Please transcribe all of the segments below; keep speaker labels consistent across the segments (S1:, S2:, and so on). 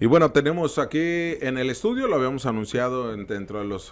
S1: Y bueno, tenemos aquí en el estudio, lo habíamos anunciado dentro de los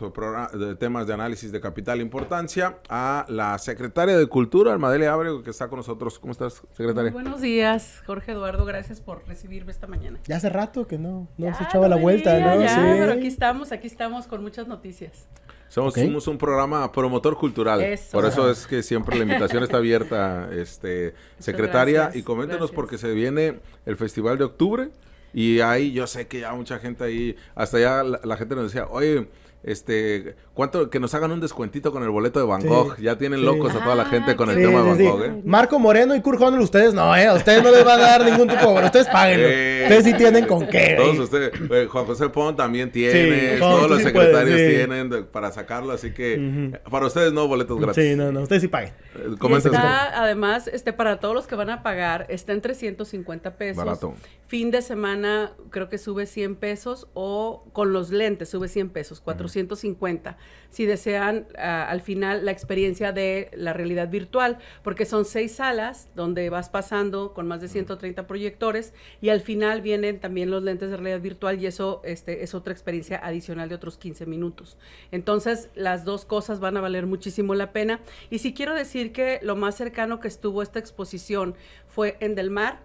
S1: temas de análisis de capital importancia, a la secretaria de Cultura, Almadele Abrego, que está con nosotros. ¿Cómo estás, secretaria?
S2: buenos días, Jorge Eduardo, gracias por recibirme esta mañana. Ya hace rato que no, no se echaba la vuelta, ¿no? Ya, pero aquí estamos, aquí estamos con muchas noticias.
S1: Somos, un programa promotor cultural. Por eso es que siempre la invitación está abierta, este, secretaria. y coméntenos porque se viene el Festival de Octubre. Y ahí yo sé que ya mucha gente ahí, hasta ya la, la gente nos decía, oye, este, cuánto que nos hagan un descuentito con el boleto de Van Gogh. ya tienen locos a toda la gente con el tema de Van Gogh. ¿eh? Marco Moreno y Kurt ustedes no, ¿eh? Ustedes no les van a dar ningún tipo de bueno, Ustedes páguenlo. ustedes sí tienen con qué. ¿eh? Todos ustedes, eh, Juan José Pon también tiene, todos los secretarios tienen para sacarlo, así que para ustedes no boletos gratis. Sí, no, no, ustedes sí paguen. Eh, está,
S2: además, este, para todos los que van a pagar, está en 350 pesos. Barato. Fin de semana creo que sube 100 pesos o con los lentes sube 100 pesos, 400. 150, si desean ah, al final la experiencia de la realidad virtual, porque son seis salas donde vas pasando con más de 130 proyectores y al final vienen también los lentes de realidad virtual y eso este, es otra experiencia adicional de otros 15 minutos. Entonces las dos cosas van a valer muchísimo la pena. Y si quiero decir que lo más cercano que estuvo esta exposición fue en Del Mar,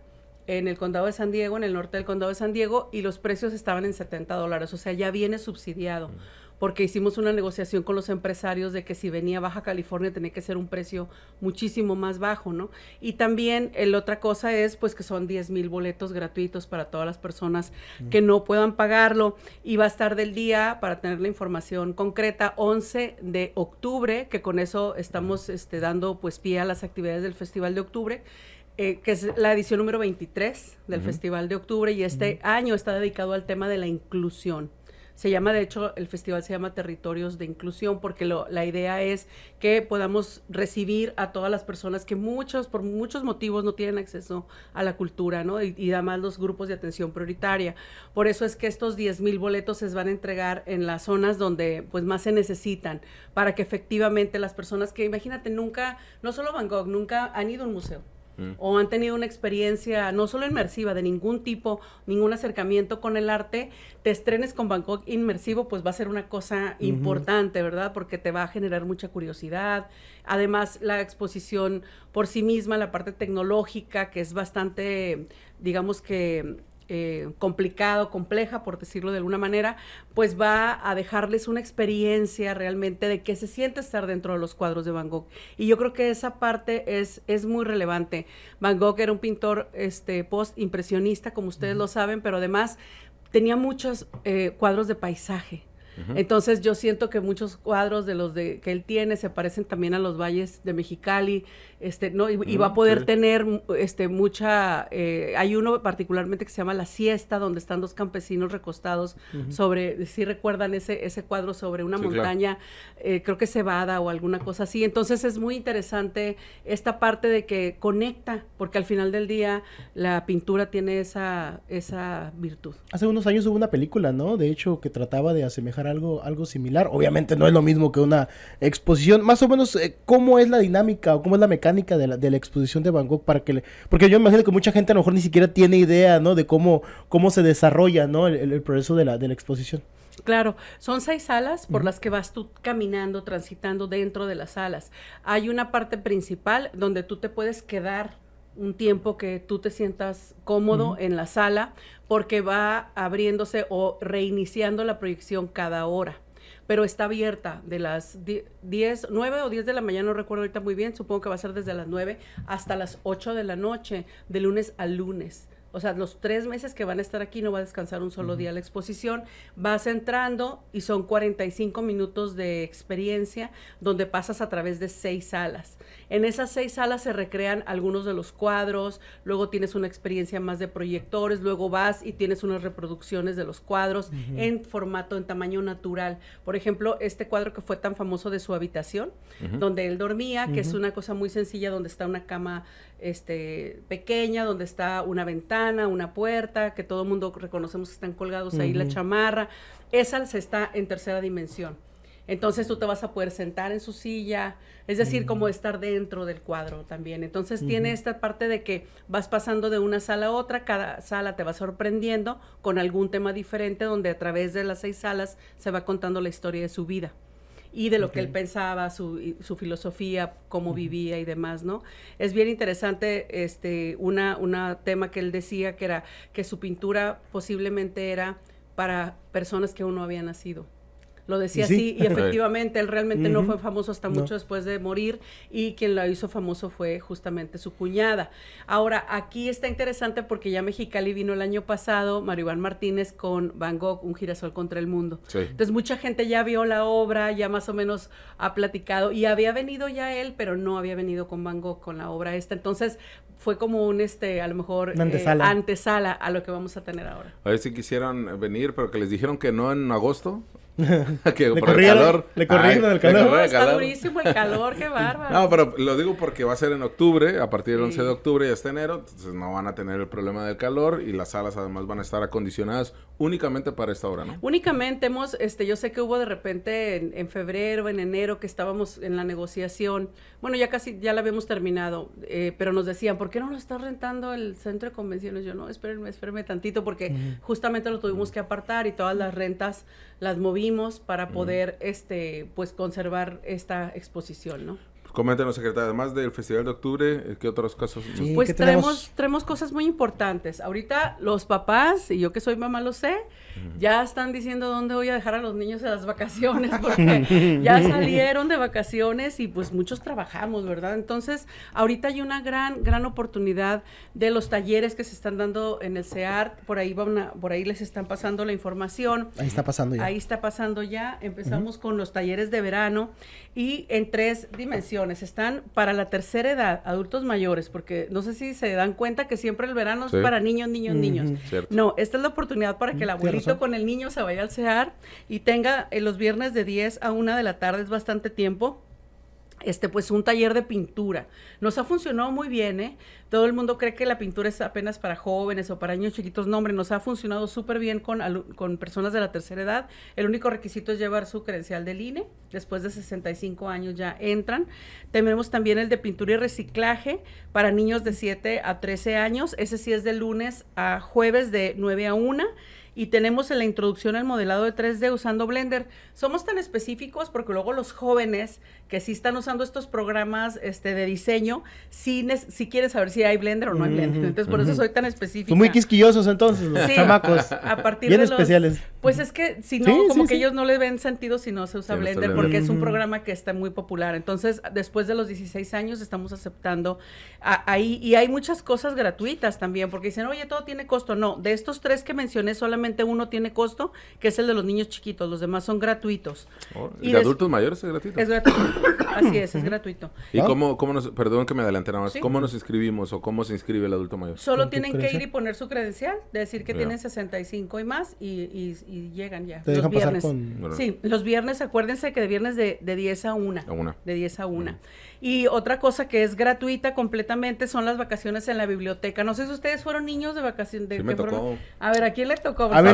S2: en el condado de San Diego, en el norte del condado de San Diego, y los precios estaban en 70 dólares, o sea, ya viene subsidiado porque hicimos una negociación con los empresarios de que si venía Baja California tenía que ser un precio muchísimo más bajo, ¿no? Y también la otra cosa es pues que son 10 mil boletos gratuitos para todas las personas que no puedan pagarlo y va a estar del día para tener la información concreta 11 de octubre, que con eso estamos este, dando pues pie a las actividades del Festival de Octubre. Eh, que es la edición número 23 del Festival de Octubre y este año está dedicado al tema de la inclusión. Se llama, de hecho, el festival se llama Territorios de Inclusión porque la idea es que podamos recibir a todas las personas que muchos, por muchos motivos, no tienen acceso a la cultura, ¿no? Y, además los grupos de atención prioritaria. Por eso es que estos 10 mil boletos se van a entregar en las zonas donde pues más se necesitan para que efectivamente las personas que, imagínate, nunca, no solo Van Gogh, nunca han ido a un museo o han tenido una experiencia no solo inmersiva, de ningún tipo, ningún acercamiento con el arte, te estrenes con Bangkok inmersivo, pues va a ser una cosa importante, ¿verdad? Porque te va a generar mucha curiosidad. Además, la exposición por sí misma, la parte tecnológica, que es bastante, digamos que eh, complicado, compleja, por decirlo de alguna manera, pues va a dejarles una experiencia realmente de qué se siente estar dentro de los cuadros de Van Gogh. Y yo creo que esa parte es, es muy relevante. Van Gogh era un pintor este, post-impresionista, como ustedes lo saben, pero además tenía muchos eh, cuadros de paisaje. Entonces yo siento que muchos cuadros de los de, que él tiene se parecen también a los valles de Mexicali, este, ¿no? y, va a poder tener este, mucha, eh, hay uno particularmente que se llama La Siesta, donde están dos campesinos recostados sobre, si recuerdan ese, ese cuadro sobre una montaña, eh, creo que cebada o alguna cosa así. Entonces es muy interesante esta parte de que conecta, porque al final del día la pintura tiene esa, esa virtud. Hace unos años hubo una película, ¿no? De hecho, que trataba de asemejar algo, algo similar. Obviamente no es lo mismo que una exposición. Más o menos, eh, ¿cómo es la dinámica o cómo es la mecánica de la, exposición de Bangkok? Para que Porque yo me imagino que mucha gente a lo mejor ni siquiera tiene idea ¿no? de cómo, cómo se desarrolla el, proceso de la, de la exposición. Claro, son seis salas por las que vas tú caminando, transitando dentro de las salas. Hay una parte principal donde tú te puedes quedar un tiempo que tú te sientas cómodo en la sala porque va abriéndose o reiniciando la proyección cada hora. Pero está abierta de las 10, 9 o 10 de la mañana, no recuerdo ahorita muy bien, supongo que va a ser desde las 9 hasta las 8 de la noche, de lunes a lunes. O sea, los tres meses que van a estar aquí no va a descansar un solo día la exposición. Vas entrando y son 45 minutos de experiencia donde pasas a través de seis salas. En esas seis salas se recrean algunos de los cuadros, luego tienes una experiencia más de proyectores, luego vas y tienes unas reproducciones de los cuadros en formato, en tamaño natural. Por ejemplo, este cuadro que fue tan famoso de su habitación, donde él dormía, que es una cosa muy sencilla donde está una cama este, pequeña, donde está una ventana, una puerta, que todo el mundo reconocemos que están colgados ahí la chamarra. Esa se está en tercera dimensión. Entonces tú te vas a poder sentar en su silla, es decir, como mm. estar dentro del cuadro también. Entonces tiene esta parte de que vas pasando de una sala a otra, cada sala te va sorprendiendo con algún tema diferente donde a través de las seis salas se va contando la historia de su vida y de lo que él pensaba, su, su filosofía, cómo vivía y demás, ¿no? Es bien interesante este una, una tema que él decía que era que su pintura posiblemente era para personas que aún no habían nacido lo decía así y efectivamente él realmente no fue famoso hasta mucho después de morir y quien lo hizo famoso fue justamente su cuñada. Ahora, aquí está interesante porque ya Mexicali vino el año pasado, Mario Martínez con Van Gogh, Un girasol contra el mundo. Entonces mucha gente ya vio la obra, ya más o menos ha platicado y había venido ya él, pero no había venido con Van Gogh con la obra esta. Entonces fue como un, este, a lo mejor, eh, antesala, antesala a lo que vamos a tener ahora.
S1: A ver si quisieran venir, pero que les dijeron que no en agosto. que le por el calor. el está durísimo el calor, qué bárbaro. No, pero lo digo porque va a ser en octubre, a partir del 11 de octubre y hasta enero, entonces no van a tener el problema del calor y las salas además van a estar acondicionadas únicamente para esta hora, ¿no?
S2: Únicamente hemos, este, yo sé que hubo de repente en, febrero, en enero, que estábamos en la negociación, bueno, ya casi, ya la habíamos terminado, eh, pero nos decían, ¿por qué no lo está rentando el centro de convenciones? Yo no, espérenme, espérenme tantito, porque justamente lo tuvimos que apartar y todas las rentas las movimos para poder, este, pues conservar esta exposición, ¿no?
S1: Coméntenos, secretaria, además del Festival de Octubre, eh, ¿qué otros casos? pues traemos,
S2: cosas muy importantes. Ahorita los papás, y yo que soy mamá lo sé, ya están diciendo dónde voy a dejar a los niños en las vacaciones, porque ya salieron de vacaciones y pues muchos trabajamos, ¿verdad? Entonces, ahorita hay una gran, gran oportunidad de los talleres que se están dando en el CEART, por ahí, va por ahí les están pasando la información. Ahí está pasando ya. Ahí está pasando ya. Empezamos con los talleres de verano y en tres dimensiones están para la tercera edad, adultos mayores, porque no sé si se dan cuenta que siempre el verano es para niños, niños, niños. No, esta es la oportunidad para que el mm, abuelito con el niño se vaya al CEAR y tenga en eh, los viernes de 10 a 1 de la tarde, es bastante tiempo este, pues un taller de pintura. Nos ha funcionado muy bien, ¿eh? Todo el mundo cree que la pintura es apenas para jóvenes o para niños chiquitos. No, hombre, nos ha funcionado súper bien con, con, personas de la tercera edad. El único requisito es llevar su credencial del INE. Después de 65 años ya entran. Tenemos también el de pintura y reciclaje para niños de 7 a 13 años. Ese sí es de lunes a jueves de 9 a 1 y tenemos en la introducción al modelado de 3D usando Blender. Somos tan específicos porque luego los jóvenes que si están usando estos programas este, de diseño, si, si quieren saber si hay Blender o no hay Blender. Entonces, por eso soy tan específica. muy quisquillosos entonces los chamacos. A partir bien de especiales. Pues es que si no, como que ellos no le ven sentido si no se usa Blender, porque es un programa que está muy popular. Entonces, después de los 16 años estamos aceptando ahí y hay muchas cosas gratuitas también, porque dicen, oye, todo tiene costo. No, de estos tres que mencioné, solamente uno tiene costo, que es el de los niños chiquitos, los demás son gratuitos. Oh, ¿Y de adultos
S1: mayores es gratuito? Es
S2: gratuito. Así es, es gratuito. ¿Y
S1: cómo, cómo nos, perdón que me adelanté nada más, cómo nos inscribimos o cómo se inscribe el adulto mayor? Solo tienen que ir y
S2: poner su credencial, decir que tienen 65 y más y, y, y llegan ya. los viernes. Sí, los viernes, acuérdense que de viernes de, de 10 a 1. una. De 10 a 1. Y otra cosa que es gratuita completamente son las vacaciones en la biblioteca. No sé si ustedes fueron niños de vacaciones. De, me A ver, ¿a quién le tocó? A mí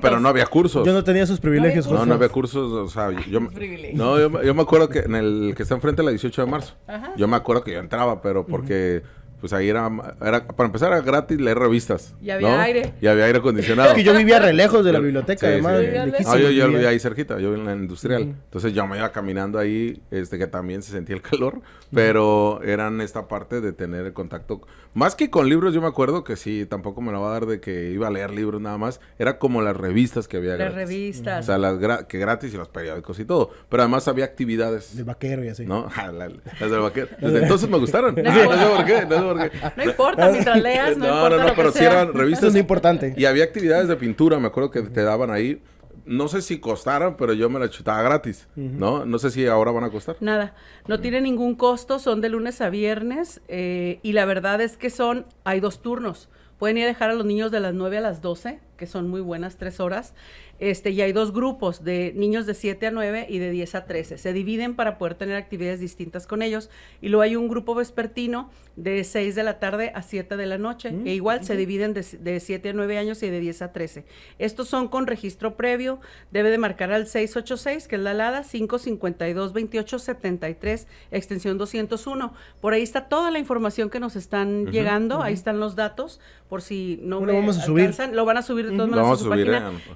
S2: pero no había cursos. Yo no tenía esos privilegios. No, no, había
S1: cursos, o sea, yo, no, yo, yo me acuerdo que en el que está enfrente de la 18 de marzo. Yo me acuerdo que yo entraba, pero porque pues ahí era, era, para empezar era gratis leer revistas. Y había aire. Y había aire acondicionado. Es que yo vivía re lejos de la biblioteca, además. Ah, yo, vivía ahí cerquita, yo vivía en la industrial. Entonces yo me iba caminando ahí, este que también se sentía el calor, pero eran esta parte de tener el contacto. Más que con libros, yo me acuerdo que sí, tampoco me lo va a dar de que iba a leer libros nada más. Era como las revistas que había gratis. Las revistas. O sea, las que gratis y los periódicos y todo. Pero además había actividades. De vaquero y así. ¿No? Ah, las del vaquero. Desde eh. entonces me gustaron. No, sé por qué, no sé por no importa, mientras leas, no, no importa. No, no, no, pero si eran revistas. Eso es importante. Y había actividades de pintura, me acuerdo que te daban ahí. No sé si costaron, pero yo me la chutaba gratis, ¿no? No sé si ahora van a costar.
S2: Nada, no tiene ningún costo, son de lunes a viernes eh, y la verdad es que son, hay dos turnos. Pueden ir a dejar a los niños de las 9 a las 12 que son muy buenas, tres horas. Este, y hay dos grupos de niños de 7 a 9 y de 10 a 13. Se dividen para poder tener actividades distintas con ellos. Y luego hay un grupo vespertino de 6 de la tarde a 7 de la noche, e igual se dividen de, de, 7 a 9 años y de 10 a 13. Estos son con registro previo. Debe de marcar al 686, que es la LADA, 552-2873, extensión 201. Por ahí está toda la información que nos están llegando. Ahí están los datos, por si no alcanzan. Lo van a subir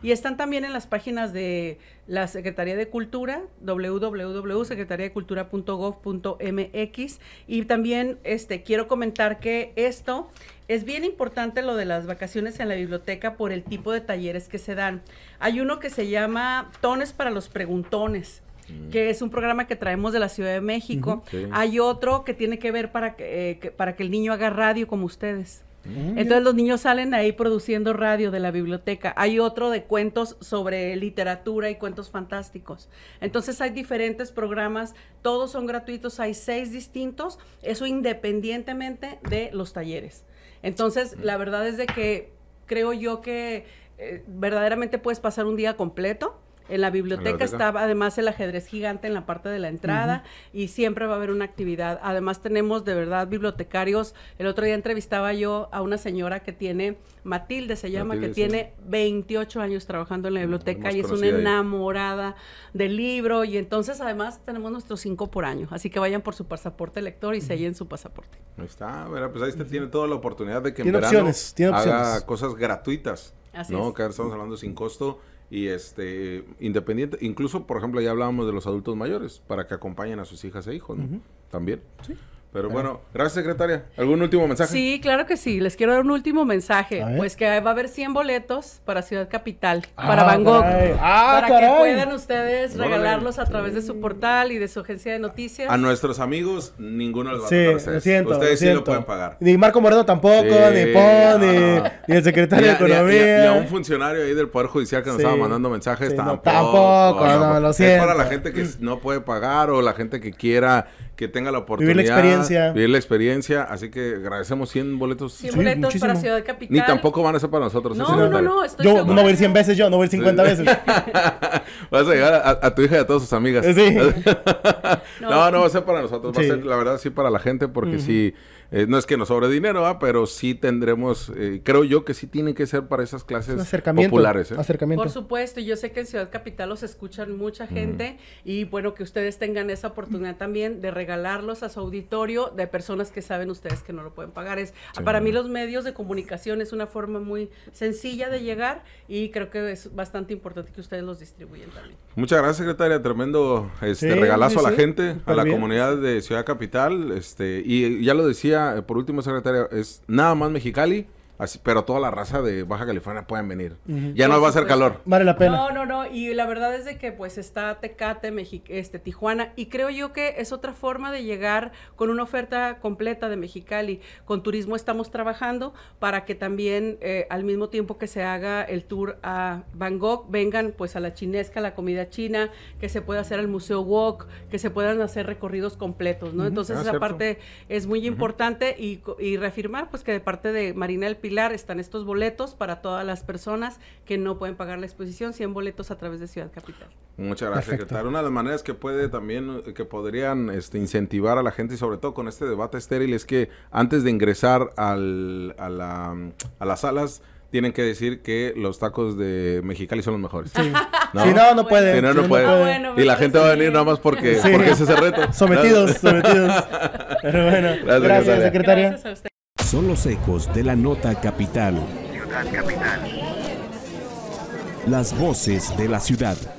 S2: y están también en las páginas de la Secretaría de Cultura, www.secretariadecultura.gov.mx. Y también este, quiero comentar que esto es bien importante lo de las vacaciones en la biblioteca por el tipo de talleres que se dan. Hay uno que se llama Tones para los Preguntones mm. que es un programa que traemos de la Ciudad de México. Hay otro que tiene que ver para eh, que, para que el niño haga radio como ustedes. Entonces los niños salen ahí produciendo radio de la biblioteca. Hay otro de cuentos sobre literatura y cuentos fantásticos. Entonces hay diferentes programas, todos son gratuitos, hay seis distintos, eso independientemente de los talleres. Entonces la verdad es de que creo yo que eh, verdaderamente puedes pasar un día completo en la biblioteca, está además el ajedrez gigante en la parte de la entrada y siempre va a haber una actividad. Además tenemos de verdad bibliotecarios. El otro día entrevistaba yo a una señora que tiene, Matilde se llama, que tiene 28 años trabajando en la biblioteca y es una enamorada del libro. Y entonces además tenemos nuestros cinco por año. Así que vayan por su pasaporte lector y sellen su pasaporte.
S1: Ahí está, pues ahí usted tiene toda la oportunidad de que en verano tiene opciones. haga cosas gratuitas. Así no, es. que estamos hablando sin costo y este independiente incluso por ejemplo ya hablábamos de los adultos mayores para que acompañen a sus hijas e hijos también sí pero bueno, gracias secretaria. ¿Algún último mensaje? Sí,
S2: claro que sí. Les quiero dar un último mensaje. Pues que va a haber 100 boletos para Ciudad Capital, ah, para ah, para que puedan ustedes regalarlos a través de su portal y de su agencia de noticias. A
S1: nuestros amigos, ninguno les va a pagar. sí, Lo ustedes sí lo pueden pagar.
S2: Ni Marco Moreno tampoco, ni Pon, ni, el secretario de Economía. Ni a, un
S1: funcionario ahí del Poder Judicial que nos estaba mandando mensajes tampoco. lo siento. Es para la gente que no puede pagar o la gente que quiera que tenga la oportunidad. Vivir la experiencia. Vivir la experiencia. Así que agradecemos 100 boletos. 100 boletos para Ciudad Capital. Ni tampoco van a ser para nosotros. ¿eh, no, no, no, no, Yo no voy
S2: a ir 100 veces yo, no voy a ir 50 veces.
S1: Vas a llegar a, tu hija y a todas sus amigas. Sí. no, no, va a ser para nosotros. Va a ser, la verdad, sí, para la gente porque Si, eh, no es que nos sobre dinero, pero sí tendremos, eh, creo yo que sí tiene que ser para esas clases populares. ¿eh? Por
S2: supuesto, yo sé que en Ciudad Capital los escuchan mucha mm. gente y bueno, que ustedes tengan esa oportunidad también de regalarlos a su auditorio de personas que saben ustedes que no lo pueden pagar. Es, Para mí los medios de comunicación es una forma muy sencilla de llegar y creo que es bastante importante que ustedes los distribuyan también.
S1: Muchas gracias, secretaria. Tremendo este, regalazo a la gente, a la comunidad de Ciudad Capital. Este, y ya lo decía eh, por último secretario es nada más Mexicali Así, pero toda la raza de Baja California pueden venir. Ya no va a hacer calor. Vale la pena. No,
S2: no, no. Y la verdad es de que pues está Tecate, este, Tijuana. Y creo yo que es otra forma de llegar con una oferta completa de Mexicali. Con turismo estamos trabajando para que también eh, al mismo tiempo que se haga el tour a Bangkok, vengan pues a la chinesca, a la comida china, que se pueda hacer al Museo Wok, que se puedan hacer recorridos completos, ¿no? Entonces ah, esa parte es muy importante y, reafirmar pues que de parte de Marina El están estos boletos para todas las personas que no pueden pagar la exposición, 100 boletos a través de Ciudad Capital.
S1: Muchas gracias, secretario. Una de las maneras que puede también, eh, que podrían este, incentivar a la gente, y sobre todo con este debate estéril, es que antes de ingresar al, a, las salas, tienen que decir que los tacos de Mexicali son los mejores. Si no, no pueden. y la pues, gente va a venir nada más porque, es ese reto. Sometidos, sometidos.
S2: Pero bueno, gracias, gracias secretaria. Gracias a usted.
S1: Son los ecos de la nota capital.
S2: Ciudad capital.
S1: Las voces de la ciudad.